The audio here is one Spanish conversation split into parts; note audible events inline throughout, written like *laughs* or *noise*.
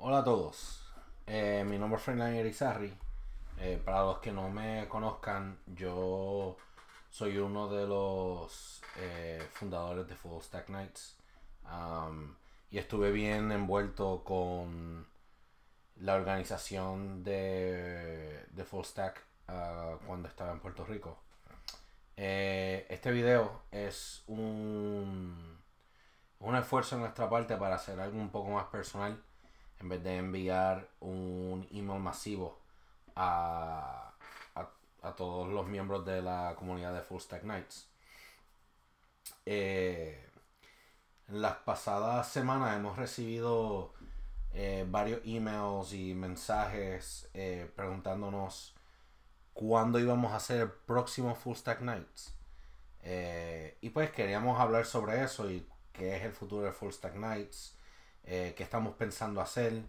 Hola a todos, eh, mi nombre es Franklin Erizarri. Eh, para los que no me conozcan, yo soy uno de los eh, fundadores de Full Stack Nights y estuve bien envuelto con la organización de, Full Stack ah, cuando estaba en Puerto Rico. este video es un, un esfuerzo de nuestra parte para hacer algo un poco más personal en vez de enviar un email masivo a, todos los miembros de la comunidad de Full Stack Nights. Eh, en las pasadas semanas hemos recibido eh, varios emails y mensajes eh, preguntándonos cuándo íbamos a hacer el próximo Full Stack Nights. y pues queríamos hablar sobre eso y qué es el futuro de Full Stack Nights, eh, qué estamos pensando hacer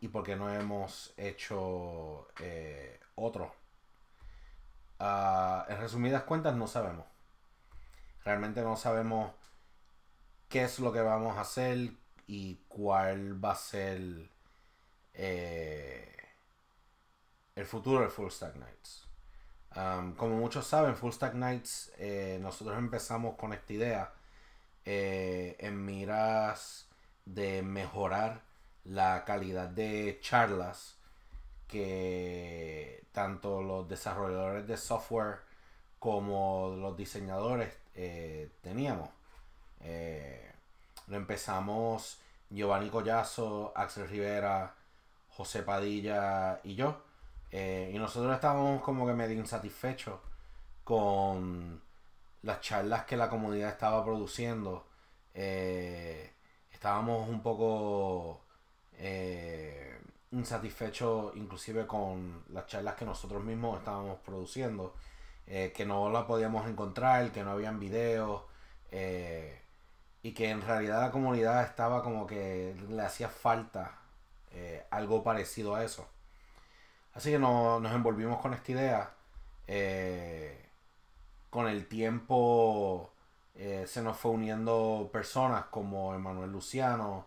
y por qué no hemos hecho eh, otro. Ah, en resumidas cuentas, no sabemos. Realmente no sabemos qué es lo que vamos a hacer y cuál va a ser eh, el futuro de Full Stack Nights. como muchos saben, Full Stack Nights, nosotros empezamos con esta idea en miras de mejorar la calidad de charlas que tanto los desarrolladores de software como los diseñadores eh, teníamos. Eh, lo empezamos Giovanni Collazo, Axel Rivera, José Padilla y yo. Eh, y nosotros estábamos como que medio insatisfechos con las charlas que la comunidad estaba produciendo estábamos un poco eh, insatisfechos inclusive con las charlas que nosotros mismos estábamos produciendo, eh, que no las podíamos encontrar, que no habían videos, eh, y que en realidad la comunidad estaba como que le hacía falta algo parecido a eso. Así que nos envolvimos con esta idea. con el tiempo eh, se nos fue uniendo personas como Emanuel Luciano,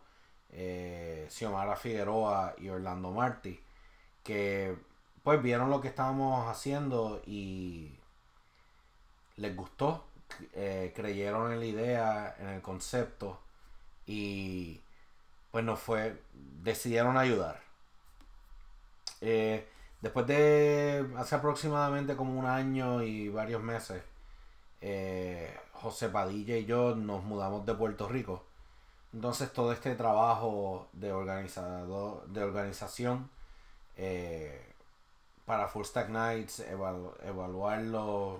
eh, Xiomara Figueroa y Orlando Martí, que pues vieron lo que estábamos haciendo y les gustó, eh, creyeron en la idea, en el concepto y pues nos fue, decidieron ayudar. después de hace aproximadamente como un año y varios meses, José Padilla y yo nos mudamos de Puerto Rico. Entonces todo este trabajo de, organizador, de organización eh, para Full Stack Nights, evaluar los,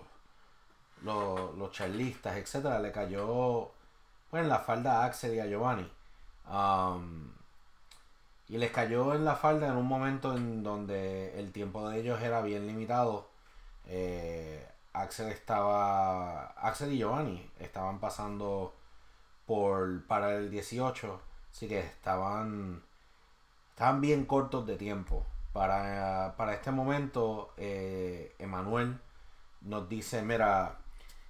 los, los charlistas, etcétera, le cayó pues, en la falda a Axel y a Giovanni. Um, y les cayó en la falda en un momento en donde el tiempo de ellos era bien limitado. Eh, Axel estaba. Axel y Giovanni estaban pasando por. para el 18. Así que estaban. Estaban bien cortos de tiempo. Para, este momento, eh, Emanuel nos dice, mira,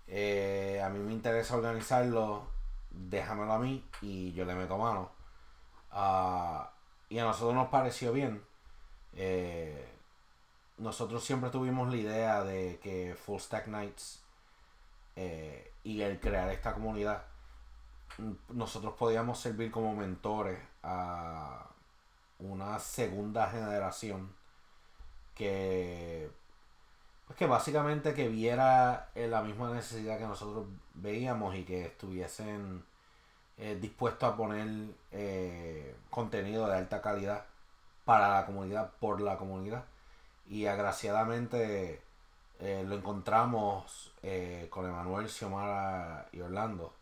eh, a mí me interesa organizarlo, déjamelo a mí y yo le meto mano. Ah, y a nosotros nos pareció bien. Eh, nosotros siempre tuvimos la idea de que Full Stack Nights eh, y el crear esta comunidad, nosotros podíamos servir como mentores a una segunda generación que pues básicamente que viera eh, la misma necesidad que nosotros veíamos y que estuviesen eh, dispuestos a poner contenido de alta calidad para la comunidad, por la comunidad y agraciadamente eh, lo encontramos eh, con Emanuel, Xiomara y Orlando.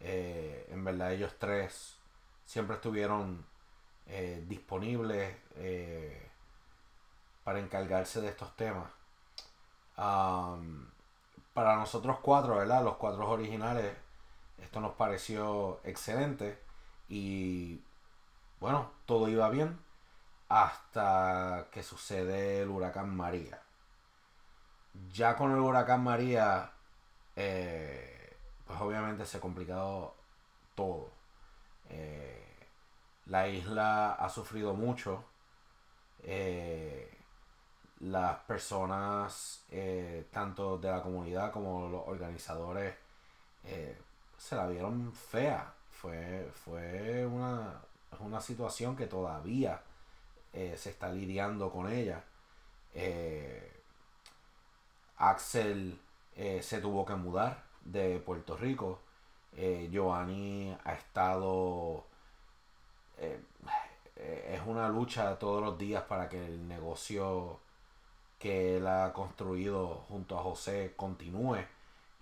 Eh, en verdad ellos tres siempre estuvieron disponibles para encargarse de estos temas. para nosotros cuatro, ¿verdad? Los cuatro originales, esto nos pareció excelente y bueno, todo iba bien hasta que sucede el huracán María. Ya con el huracán María, eh, pues obviamente se ha complicado todo. Eh, la isla ha sufrido mucho. Eh, las personas, tanto de la comunidad como los organizadores, se la vieron fea. Fue, fue una, una situación que todavía eh, se está lidiando con ella. Eh, Axel eh, se tuvo que mudar de Puerto Rico. Giovanni ha estado... es una lucha todos los días para que el negocio que él ha construido junto a José continúe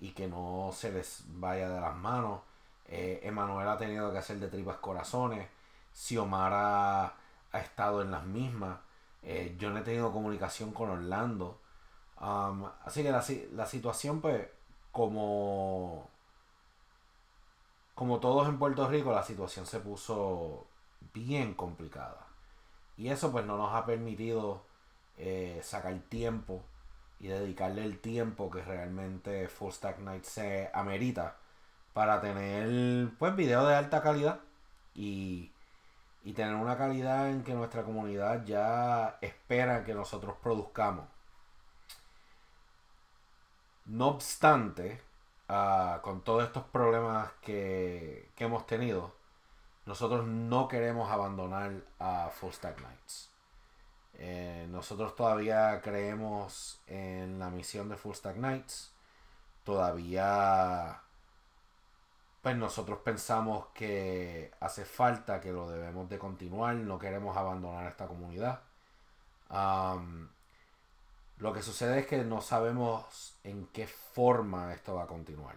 y que no se les vaya de las manos. Emanuel ha tenido que hacer de tripas corazones. Xiomara ha estado en las mismas. Eh, yo no he tenido comunicación con Orlando. Um, así que la, la, situación, pues, como, como todos en Puerto Rico, la situación se puso bien complicada. Y eso pues no nos ha permitido eh, sacar tiempo y dedicarle el tiempo que realmente Full Stack Night se amerita para tener pues video de alta calidad y y tener una calidad en que nuestra comunidad ya espera que nosotros produzcamos. No obstante, ah, con todos estos problemas que, hemos tenido, nosotros no queremos abandonar a Full Stack Nights. Eh, nosotros todavía creemos en la misión de Full Stack Nights. Todavía pues nosotros pensamos que hace falta, que lo debemos de continuar, no queremos abandonar esta comunidad. lo que sucede es que no sabemos en qué forma esto va a continuar.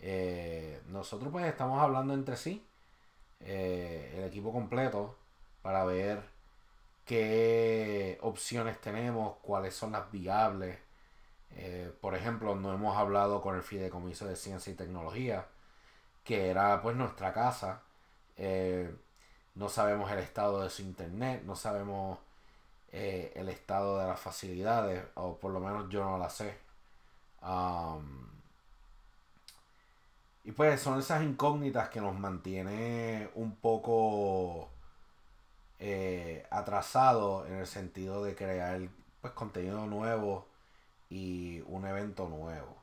Eh, nosotros pues estamos hablando entre sí, eh, el equipo completo, para ver qué opciones tenemos, cuáles son las viables. Eh, por ejemplo, no hemos hablado con el Fideicomiso de Ciencia y Tecnología que era pues nuestra casa. Eh, no sabemos el estado de su internet, no sabemos eh, el estado de las facilidades, o por lo menos yo no la sé. y pues son esas incógnitas que nos mantiene un poco eh, atrasado en el sentido de crear pues, contenido nuevo y un evento nuevo.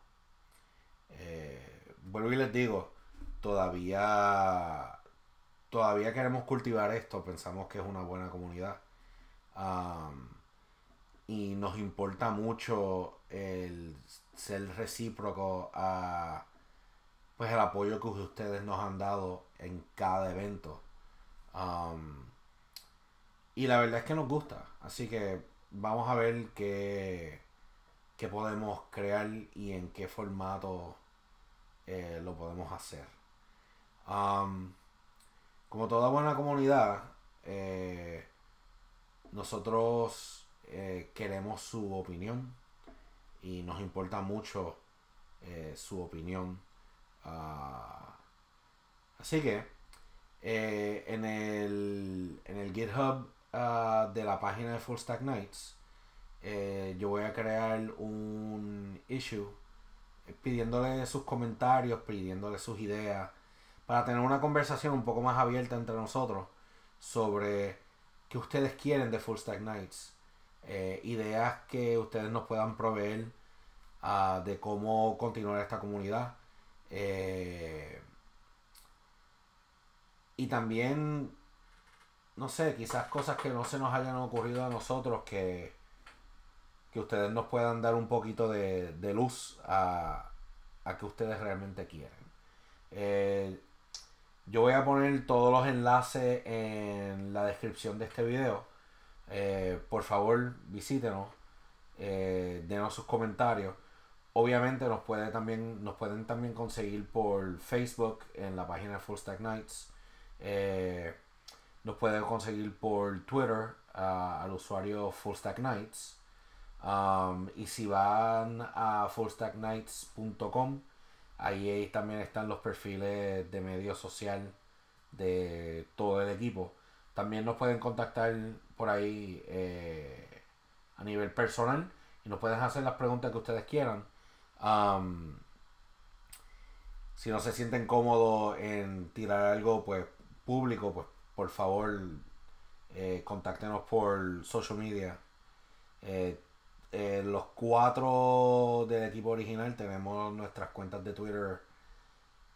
Eh, vuelvo y les digo, todavía, todavía queremos cultivar esto, pensamos que es una buena comunidad. y nos importa mucho el ser recíproco a pues el apoyo que ustedes nos han dado en cada evento. y la verdad es que nos gusta. Así que vamos a ver qué, qué podemos crear y en qué formato eh, lo podemos hacer como toda buena comunidad, eh, nosotros eh, queremos su opinión y nos importa mucho eh, su opinión. Ah, así que en el, en, el, GitHub ah, de la página de Full Stack Nights, yo voy a crear un issue pidiéndole sus comentarios, pidiéndole sus ideas para tener una conversación un poco más abierta entre nosotros sobre qué ustedes quieren de Full Stack Nights, eh, ideas que ustedes nos puedan proveer ah, de cómo continuar esta comunidad. Eh, y también, no sé, quizás cosas que no se nos hayan ocurrido a nosotros que, que ustedes nos puedan dar un poquito de, luz a, a que ustedes realmente quieren. Eh, yo voy a poner todos los enlaces en la descripción de este video. Eh, por favor, visítenos, eh, denos sus comentarios. Obviamente nos, puede también, nos pueden también conseguir por Facebook en la página Full Stack Nights. Eh, nos pueden conseguir por Twitter al usuario Full Stack Nights. Um, y si van a fullstacknights.com, Ahí también están los perfiles de medio social de todo el equipo. También nos pueden contactar por ahí eh, a nivel personal y nos pueden hacer las preguntas que ustedes quieran. si no se sienten cómodos en tirar algo pues público, pues por favor eh, contáctenos por social media. Eh, eh, los cuatro del equipo original tenemos nuestras cuentas de Twitter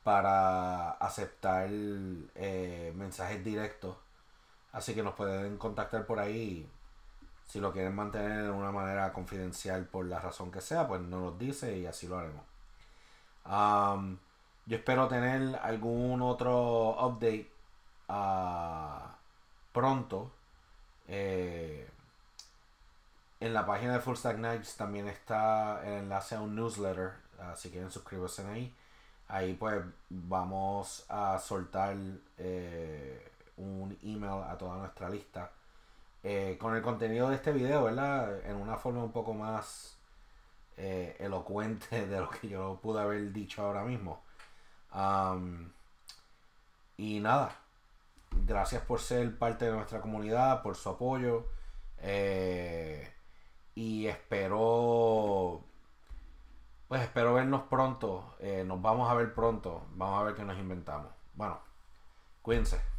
para aceptar eh, mensajes directos. Así que nos pueden contactar por ahí. Si lo quieren mantener de una manera confidencial por la razón que sea, pues nos lo dice y así lo haremos. yo espero tener algún otro update ah, pronto. Eh, en la página de Full Stack Nights también está el enlace a un newsletter, así ah, que suscribirse ahí. Ahí pues vamos a soltar eh, un email a toda nuestra lista eh, con el contenido de este video, ¿verdad? En una forma un poco más eh, elocuente *laughs* de lo que yo pude haber dicho ahora mismo. y nada, gracias por ser parte de nuestra comunidad, por su apoyo. Eh, y espero pues espero vernos pronto eh, nos vamos a ver pronto vamos a ver qué nos inventamos bueno cuídense